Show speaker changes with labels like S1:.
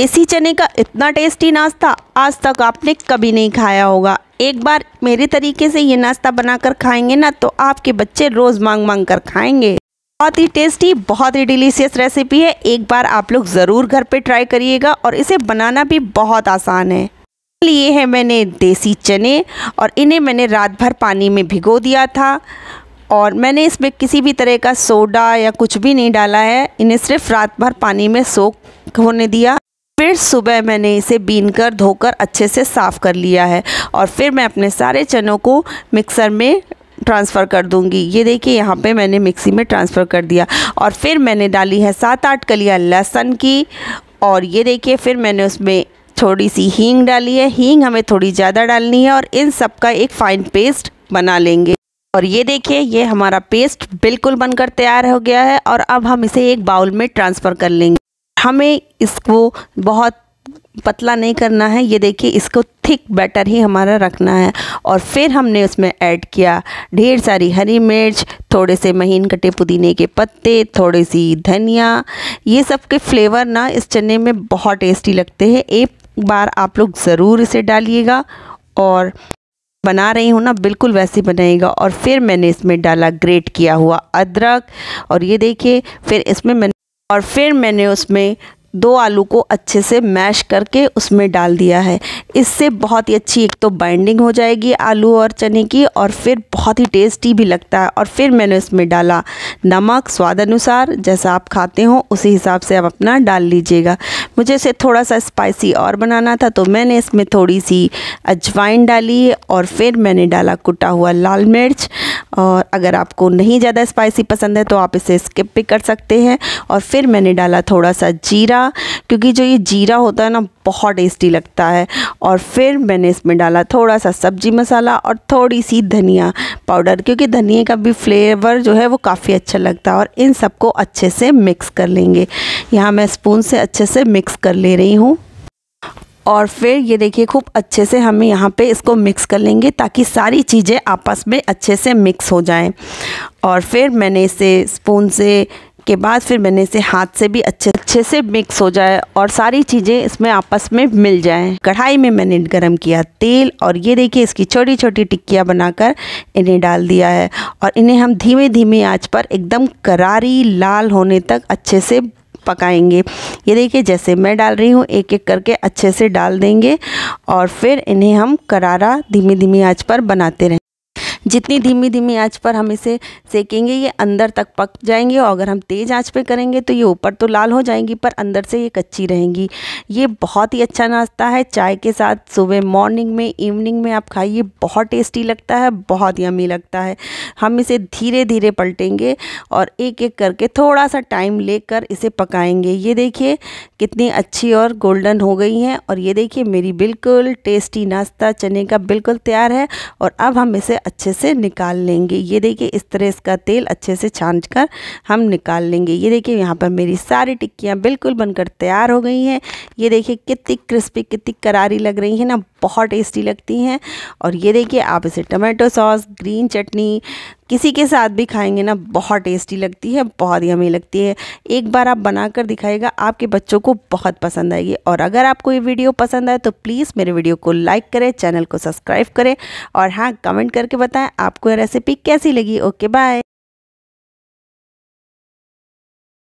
S1: देसी चने का इतना टेस्टी नाश्ता आज तक आपने कभी नहीं खाया होगा एक बार मेरे तरीके से ये नाश्ता बनाकर खाएंगे ना तो आपके बच्चे रोज़ मांग मांग कर खाएंगे बहुत ही टेस्टी बहुत ही डिलीशियस रेसिपी है एक बार आप लोग ज़रूर घर पे ट्राई करिएगा और इसे बनाना भी बहुत आसान है लिए है मैंने देसी चने और इन्हें मैंने रात भर पानी में भिगो दिया था और मैंने इसमें किसी भी तरह का सोडा या कुछ भी नहीं डाला है इन्हें सिर्फ रात भर पानी में सोख होने दिया फिर सुबह मैंने इसे बीन कर धोकर अच्छे से साफ़ कर लिया है और फिर मैं अपने सारे चनों को मिक्सर में ट्रांसफ़र कर दूंगी ये देखिए यहाँ पे मैंने मिक्सी में ट्रांसफ़र कर दिया और फिर मैंने डाली है सात आठ कलियाँ लहसुन की और ये देखिए फिर मैंने उसमें थोड़ी सी हींग डाली है हींग हमें थोड़ी ज़्यादा डालनी है और इन सब का एक फ़ाइन पेस्ट बना लेंगे और ये देखिए ये हमारा पेस्ट बिल्कुल बनकर तैयार हो गया है और अब हम इसे एक बाउल में ट्रांसफ़र कर लेंगे हमें इसको बहुत पतला नहीं करना है ये देखिए इसको थिक बैटर ही हमारा रखना है और फिर हमने उसमें ऐड किया ढेर सारी हरी मिर्च थोड़े से महीन कटे पुदीने के पत्ते थोड़े सी धनिया ये सब के फ्लेवर ना इस चने में बहुत टेस्टी लगते हैं एक बार आप लोग ज़रूर इसे डालिएगा और बना रही हूँ ना बिल्कुल वैसे बनाएगा और फिर मैंने इसमें डाला ग्रेट किया हुआ अदरक और ये देखिए फिर इसमें मैंने और फिर मैंने उसमें दो आलू को अच्छे से मैश करके उसमें डाल दिया है इससे बहुत ही अच्छी एक तो बाइंडिंग हो जाएगी आलू और चने की और फिर बहुत ही टेस्टी भी लगता है और फिर मैंने उसमें डाला नमक स्वाद अनुसार जैसा आप खाते हो उसी हिसाब से आप अपना डाल लीजिएगा मुझे इसे थोड़ा सा स्पाइसी और बनाना था तो मैंने इसमें थोड़ी सी अजवाइन डाली और फिर मैंने डाला कुटा हुआ लाल मिर्च और अगर आपको नहीं ज़्यादा स्पाइसी पसंद है तो आप इसे स्किप भी कर सकते हैं और फिर मैंने डाला थोड़ा सा जीरा क्योंकि जो ये जीरा होता है ना बहुत टेस्टी लगता है और फिर मैंने इसमें डाला थोड़ा सा सब्जी मसाला और थोड़ी सी धनिया पाउडर क्योंकि धनिया का भी फ्लेवर जो है वो काफ़ी अच्छा लगता है और इन सबको अच्छे से मिक्स कर लेंगे यहाँ मैं स्पून से अच्छे से मिक्स मिक्स कर ले रही हूँ और फिर ये देखिए खूब अच्छे से हमें यहाँ पे इसको मिक्स कर लेंगे ताकि सारी चीज़ें आपस में अच्छे से मिक्स हो जाएं और फिर मैंने इसे स्पून से के बाद फिर मैंने इसे हाथ से भी अच्छे अच्छे से मिक्स हो जाए और सारी चीज़ें इसमें आपस में मिल जाएं कढ़ाई में मैंने गरम किया तेल और ये देखिए इसकी छोटी छोटी टिक्कियाँ बनाकर इन्हें डाल दिया है और इन्हें हम धीमे धीमे आँच पर एकदम करारी लाल होने तक अच्छे से पकाएंगे ये देखिए जैसे मैं डाल रही हूँ एक एक करके अच्छे से डाल देंगे और फिर इन्हें हम करारा धीमी धीमी आँच पर बनाते रहें जितनी धीमी धीमी आंच पर हम इसे सेकेंगे ये अंदर तक पक जाएंगे और अगर हम तेज़ आंच पे करेंगे तो ये ऊपर तो लाल हो जाएंगी पर अंदर से ये कच्ची रहेंगी ये बहुत ही अच्छा नाश्ता है चाय के साथ सुबह मॉर्निंग में इवनिंग में आप खाइए बहुत टेस्टी लगता है बहुत यमी लगता है हम इसे धीरे धीरे पलटेंगे और एक एक करके थोड़ा सा टाइम लेकर इसे पकाएंगे ये देखिए कितनी अच्छी और गोल्डन हो गई हैं और ये देखिए मेरी बिल्कुल टेस्टी नाश्ता चने का बिल्कुल तैयार है और अब हम इसे अच्छे से निकाल लेंगे ये देखिए इस तरह इसका तेल अच्छे से छान कर हम निकाल लेंगे ये देखिए यहाँ पर मेरी सारी टिक्कियाँ बिल्कुल बनकर तैयार हो गई हैं ये देखिए कितनी क्रिस्पी कितनी करारी लग रही है ना बहुत टेस्टी लगती हैं और ये देखिए आप इसे टमाटो सॉस ग्रीन चटनी किसी के साथ भी खाएंगे ना बहुत टेस्टी लगती है बहुत ही हमें लगती है एक बार आप बना कर आपके बच्चों को बहुत पसंद आएगी और अगर आपको ये वीडियो पसंद आए तो प्लीज़ मेरे वीडियो को लाइक करें चैनल को सब्सक्राइब करें और हाँ कमेंट करके बताएं आपको ये रेसिपी कैसी लगी ओके बाय